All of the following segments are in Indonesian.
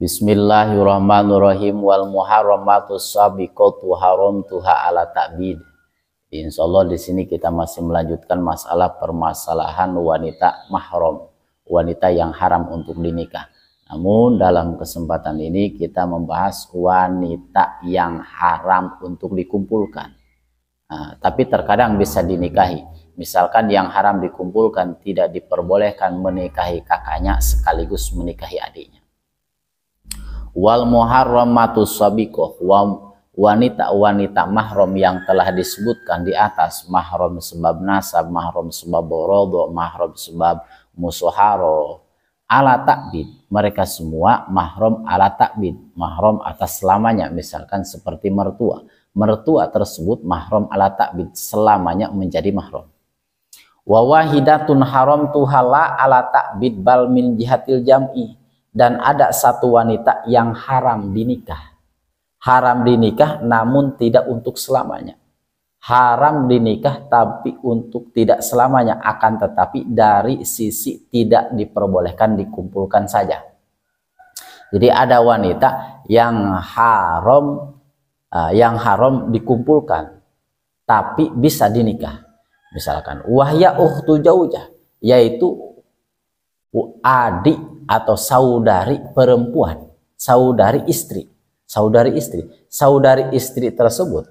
Bismillahirrahmanirrahim wal muharramatu sabiqatu tuha ala ta'bid. Insyaallah di sini kita masih melanjutkan masalah permasalahan wanita mahram, wanita yang haram untuk dinikah. Namun dalam kesempatan ini kita membahas wanita yang haram untuk dikumpulkan. Nah, tapi terkadang bisa dinikahi. Misalkan yang haram dikumpulkan tidak diperbolehkan menikahi kakaknya sekaligus menikahi adiknya wal muharramatus sabiqah wa wanita-wanita mahram yang telah disebutkan di atas mahram sebab nasab mahram sebab borodo mahram sebab musuharo ala takbid mereka semua mahram ala takbid mahram atas selamanya misalkan seperti mertua mertua tersebut mahram ala takbid selamanya menjadi mahram wa wahidatun haram tuhala ala takbid bal min jihatil jam'i dan ada satu wanita yang haram dinikah. Haram dinikah namun tidak untuk selamanya. Haram dinikah tapi untuk tidak selamanya akan tetapi dari sisi tidak diperbolehkan dikumpulkan saja. Jadi ada wanita yang haram eh, yang haram dikumpulkan tapi bisa dinikah. Misalkan wahya uhtu jaujah yaitu adik atau saudari perempuan, saudari istri, saudari istri, saudari istri tersebut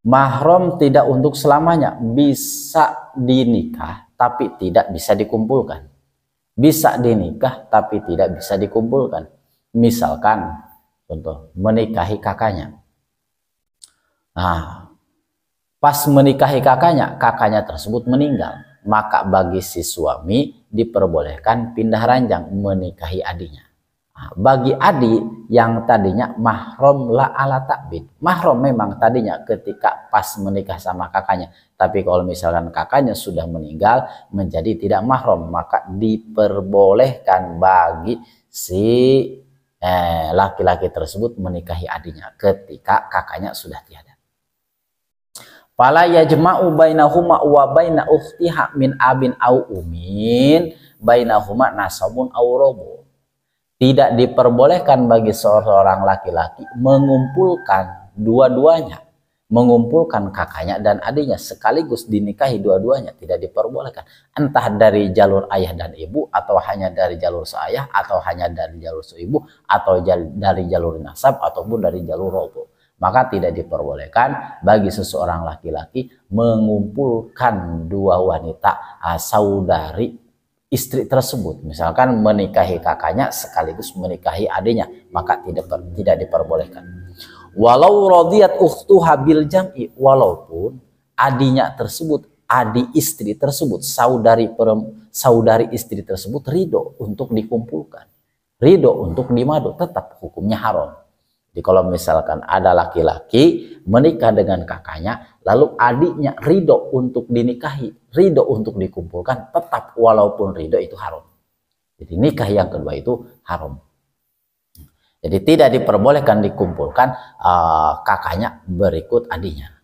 mahram tidak untuk selamanya bisa dinikah tapi tidak bisa dikumpulkan. Bisa dinikah tapi tidak bisa dikumpulkan. Misalkan contoh menikahi kakaknya. Nah, pas menikahi kakaknya, kakaknya tersebut meninggal maka bagi si suami diperbolehkan pindah ranjang menikahi adiknya. bagi adik yang tadinya mahrom la ala takbid. Mahrom memang tadinya ketika pas menikah sama kakaknya. Tapi kalau misalkan kakaknya sudah meninggal menjadi tidak mahrom. Maka diperbolehkan bagi si eh, laki-laki eh, tersebut menikahi adiknya ketika kakaknya sudah tiada. Fala yajma'u bainahuma wa baina ukhtiha min abin au umin bainahuma nasabun au robo. Tidak diperbolehkan bagi seorang laki-laki mengumpulkan dua-duanya. Mengumpulkan kakaknya dan adiknya sekaligus dinikahi dua-duanya. Tidak diperbolehkan. Entah dari jalur ayah dan ibu atau hanya dari jalur seayah atau hanya dari jalur seibu atau dari jalur nasab ataupun dari jalur robo. Maka tidak diperbolehkan bagi seseorang laki-laki mengumpulkan dua wanita saudari istri tersebut. Misalkan menikahi kakaknya sekaligus menikahi adiknya, maka tidak tidak diperbolehkan. Walau radiyat ukhtu habil jam'i, walaupun adiknya tersebut adik istri tersebut, saudari saudari istri tersebut ridho untuk dikumpulkan. Ridho untuk dimadu tetap hukumnya haram. Jadi kalau misalkan ada laki-laki menikah dengan kakaknya, lalu adiknya ridho untuk dinikahi, ridho untuk dikumpulkan, tetap walaupun ridho itu haram. Jadi nikah yang kedua itu haram. Jadi tidak diperbolehkan dikumpulkan uh, kakaknya berikut adiknya.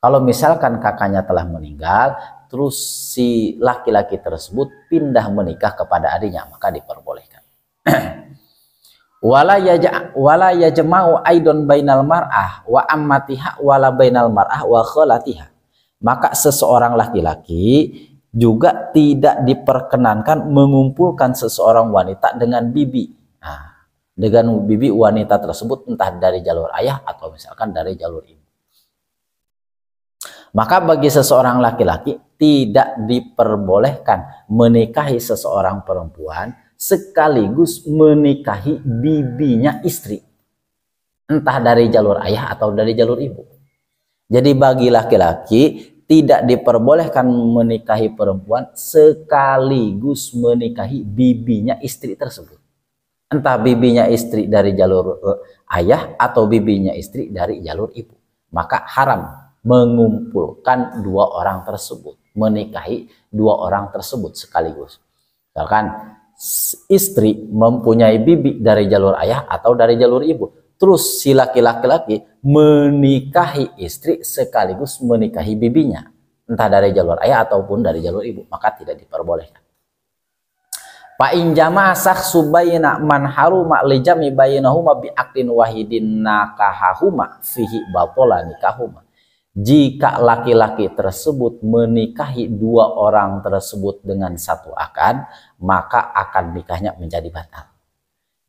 Kalau misalkan kakaknya telah meninggal, terus si laki-laki tersebut pindah menikah kepada adiknya, maka diperbolehkan. wala yaja wala yajma'u aidon bainal mar'ah wa ammatiha wala bainal mar'ah wa khalatiha maka seseorang laki-laki juga tidak diperkenankan mengumpulkan seseorang wanita dengan bibi nah, dengan bibi wanita tersebut entah dari jalur ayah atau misalkan dari jalur ibu maka bagi seseorang laki-laki tidak diperbolehkan menikahi seseorang perempuan sekaligus menikahi bibinya istri. Entah dari jalur ayah atau dari jalur ibu. Jadi bagi laki-laki tidak diperbolehkan menikahi perempuan sekaligus menikahi bibinya istri tersebut. Entah bibinya istri dari jalur eh, ayah atau bibinya istri dari jalur ibu. Maka haram mengumpulkan dua orang tersebut, menikahi dua orang tersebut sekaligus. Misalkan istri mempunyai bibi dari jalur ayah atau dari jalur ibu. Terus si laki-laki menikahi istri sekaligus menikahi bibinya. Entah dari jalur ayah ataupun dari jalur ibu. Maka tidak diperbolehkan. Pak jama'a sakhsu bayna man haruma li jami bainahuma bi aqlin wahidin nakahahuma fihi batala nikahuma jika laki-laki tersebut menikahi dua orang tersebut dengan satu akad, maka akad nikahnya menjadi batal.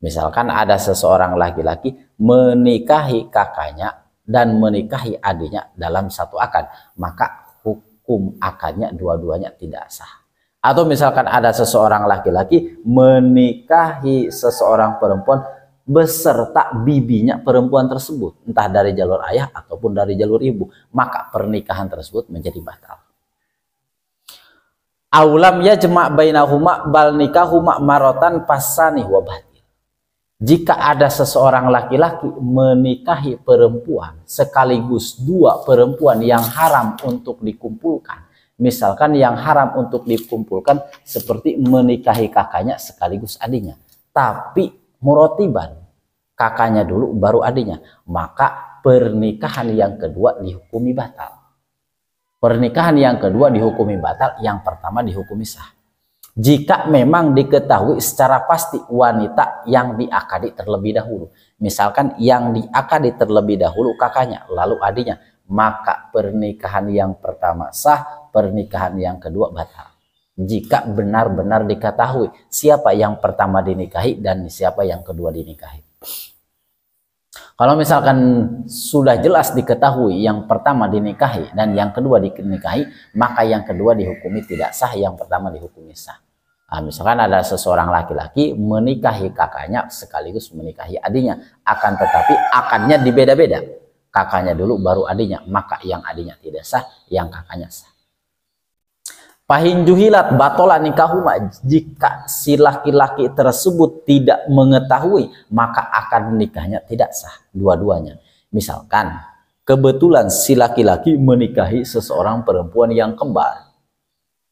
Misalkan ada seseorang laki-laki menikahi kakaknya dan menikahi adiknya dalam satu akad, maka hukum akadnya dua-duanya tidak sah. Atau misalkan ada seseorang laki-laki menikahi seseorang perempuan beserta bibinya perempuan tersebut, entah dari jalur ayah ataupun dari jalur ibu, maka pernikahan tersebut menjadi batal. Aulam ya jemak bainahuma bal nikahuma marotan pasani wabatil. Jika ada seseorang laki-laki menikahi perempuan sekaligus dua perempuan yang haram untuk dikumpulkan, misalkan yang haram untuk dikumpulkan seperti menikahi kakaknya sekaligus adiknya, tapi murotiban kakaknya dulu baru adiknya maka pernikahan yang kedua dihukumi batal pernikahan yang kedua dihukumi batal yang pertama dihukumi sah jika memang diketahui secara pasti wanita yang diakadi terlebih dahulu misalkan yang diakadi terlebih dahulu kakaknya lalu adiknya maka pernikahan yang pertama sah pernikahan yang kedua batal jika benar-benar diketahui siapa yang pertama dinikahi dan siapa yang kedua dinikahi. Kalau misalkan sudah jelas diketahui yang pertama dinikahi dan yang kedua dinikahi, maka yang kedua dihukumi tidak sah, yang pertama dihukumi sah. Nah, misalkan ada seseorang laki-laki menikahi kakaknya sekaligus menikahi adiknya, akan tetapi akannya dibeda-beda. Kakaknya dulu baru adiknya, maka yang adiknya tidak sah, yang kakaknya sah. Pahinjuhilat batola nikahuma jika si laki-laki tersebut tidak mengetahui maka akan nikahnya tidak sah dua-duanya. Misalkan kebetulan si laki-laki menikahi seseorang perempuan yang kembar.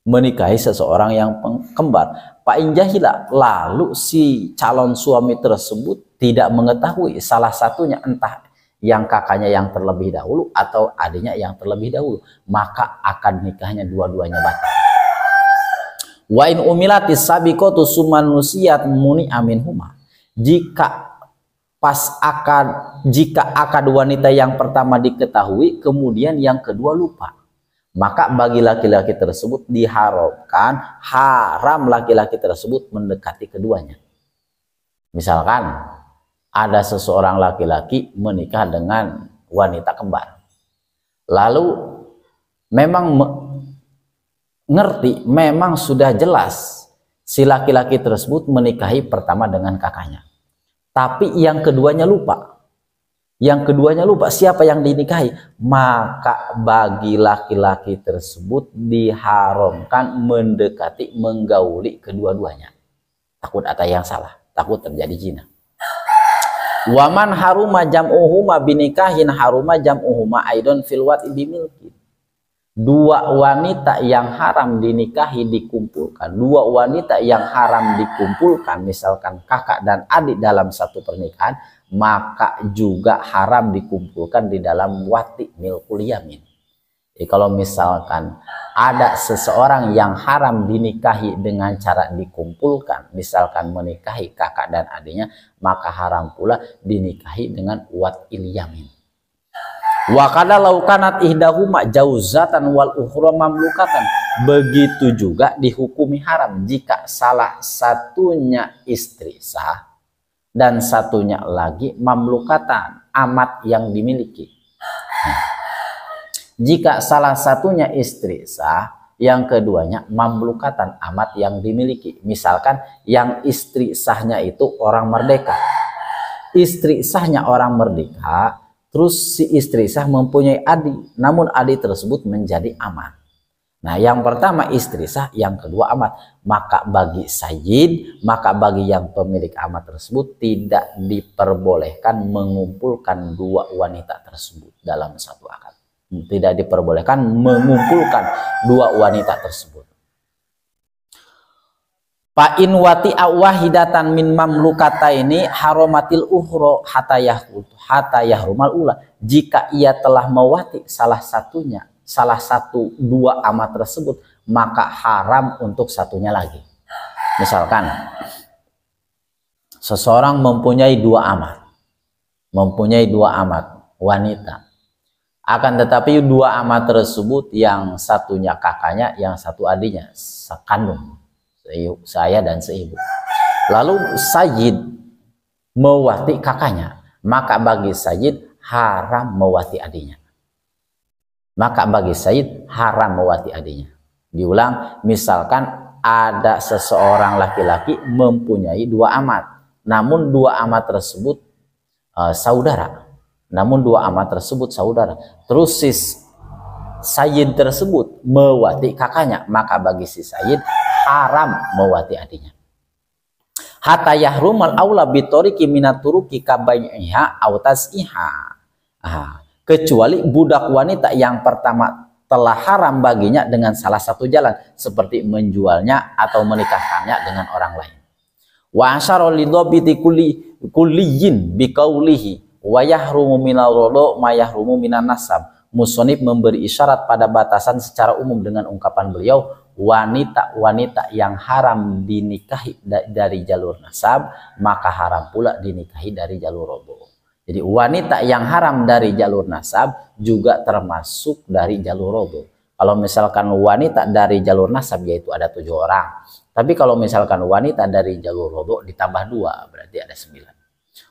Menikahi seseorang yang kembar. Pak Injahila lalu si calon suami tersebut tidak mengetahui salah satunya entah yang kakaknya yang terlebih dahulu atau adiknya yang terlebih dahulu maka akan nikahnya dua-duanya batal. Wa in umilatis sabiqatu suman nusiyat muni amin huma. Jika pas akad jika akad wanita yang pertama diketahui kemudian yang kedua lupa maka bagi laki-laki tersebut diharapkan haram laki-laki tersebut mendekati keduanya misalkan ada seseorang laki-laki menikah dengan wanita kembar lalu memang ngerti memang sudah jelas si laki-laki tersebut menikahi pertama dengan kakaknya. Tapi yang keduanya lupa. Yang keduanya lupa siapa yang dinikahi. Maka bagi laki-laki tersebut diharamkan mendekati, menggauli kedua-duanya. Takut ada yang salah. Takut terjadi jina Waman haruma jam'uhuma binikahin haruma jam'uhuma aidon filwat ibimilkin dua wanita yang haram dinikahi dikumpulkan dua wanita yang haram dikumpulkan misalkan kakak dan adik dalam satu pernikahan maka juga haram dikumpulkan di dalam wati milkul yamin Jadi kalau misalkan ada seseorang yang haram dinikahi dengan cara dikumpulkan misalkan menikahi kakak dan adiknya maka haram pula dinikahi dengan wati yamin Wa kada laukanat ihdahuma jauzatan wal ukhra mamlukatan. Begitu juga dihukumi haram jika salah satunya istri sah dan satunya lagi mamlukatan, amat yang dimiliki. Hmm. Jika salah satunya istri sah, yang keduanya mamlukatan, amat yang dimiliki. Misalkan yang istri sahnya itu orang merdeka. Istri sahnya orang merdeka, Terus si istri sah mempunyai adik, namun adik tersebut menjadi amat. Nah, yang pertama istri sah, yang kedua amat. Maka bagi sayyid, maka bagi yang pemilik amat tersebut tidak diperbolehkan mengumpulkan dua wanita tersebut dalam satu akad. Tidak diperbolehkan mengumpulkan dua wanita tersebut. Fa in wati'a wahidatan min mamlukata ini haromatil uhro hatta hatta yahrumal ula. Jika ia telah mewati salah satunya, salah satu dua amat tersebut, maka haram untuk satunya lagi. Misalkan seseorang mempunyai dua amat, mempunyai dua amat wanita. Akan tetapi dua amat tersebut yang satunya kakaknya, yang satu adiknya, sekandung saya dan seibu. Lalu Sayyid mewati kakaknya, maka bagi Sayyid haram mewati adiknya. Maka bagi Sayyid haram mewati adiknya. Diulang, misalkan ada seseorang laki-laki mempunyai dua amat, namun dua amat tersebut uh, saudara. Namun dua amat tersebut saudara. Terus sis Sayyid tersebut mewati kakaknya, maka bagi si Sayyid haram mewati adiknya. Hatta yahrumal aula bitoriki minaturuki autas iha. Ah, kecuali budak wanita yang pertama telah haram baginya dengan salah satu jalan seperti menjualnya atau menikahkannya dengan orang lain. Wa asharolido lidhabiti kulli bikaulihi wa yahrumu minal rodo ma yahrumu minan nasab. Musonib memberi isyarat pada batasan secara umum dengan ungkapan beliau wanita-wanita yang haram dinikahi dari jalur nasab, maka haram pula dinikahi dari jalur robo. Jadi wanita yang haram dari jalur nasab juga termasuk dari jalur robo. Kalau misalkan wanita dari jalur nasab yaitu ada tujuh orang. Tapi kalau misalkan wanita dari jalur robo ditambah dua berarti ada sembilan.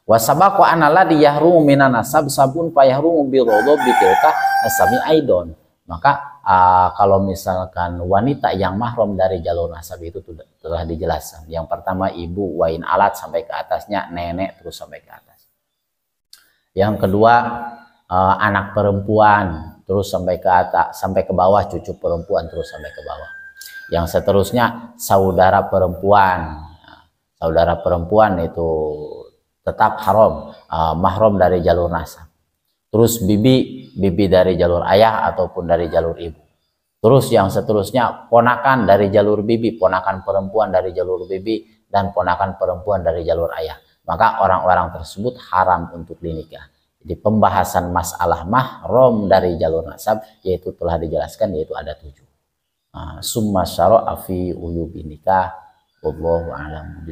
wasabaku analadi yahrumu minan nasab sabun payahrumu birodo bitilka nasabi aidon. Maka uh, kalau misalkan wanita yang mahram dari jalur nasab itu telah dijelaskan. Yang pertama ibu, wain alat sampai ke atasnya, nenek terus sampai ke atas. Yang kedua uh, anak perempuan terus sampai ke atas, sampai ke bawah, cucu perempuan terus sampai ke bawah. Yang seterusnya saudara perempuan. saudara perempuan itu tetap haram, uh, ah, mahram dari jalur nasab. Terus bibi bibi dari jalur ayah ataupun dari jalur ibu. Terus yang seterusnya ponakan dari jalur bibi, ponakan perempuan dari jalur bibi dan ponakan perempuan dari jalur ayah. Maka orang-orang tersebut haram untuk dinikah. Jadi pembahasan masalah mahrom dari jalur nasab yaitu telah dijelaskan yaitu ada tujuh. Ah, summa syaro afi uyubi nikah. Wallahu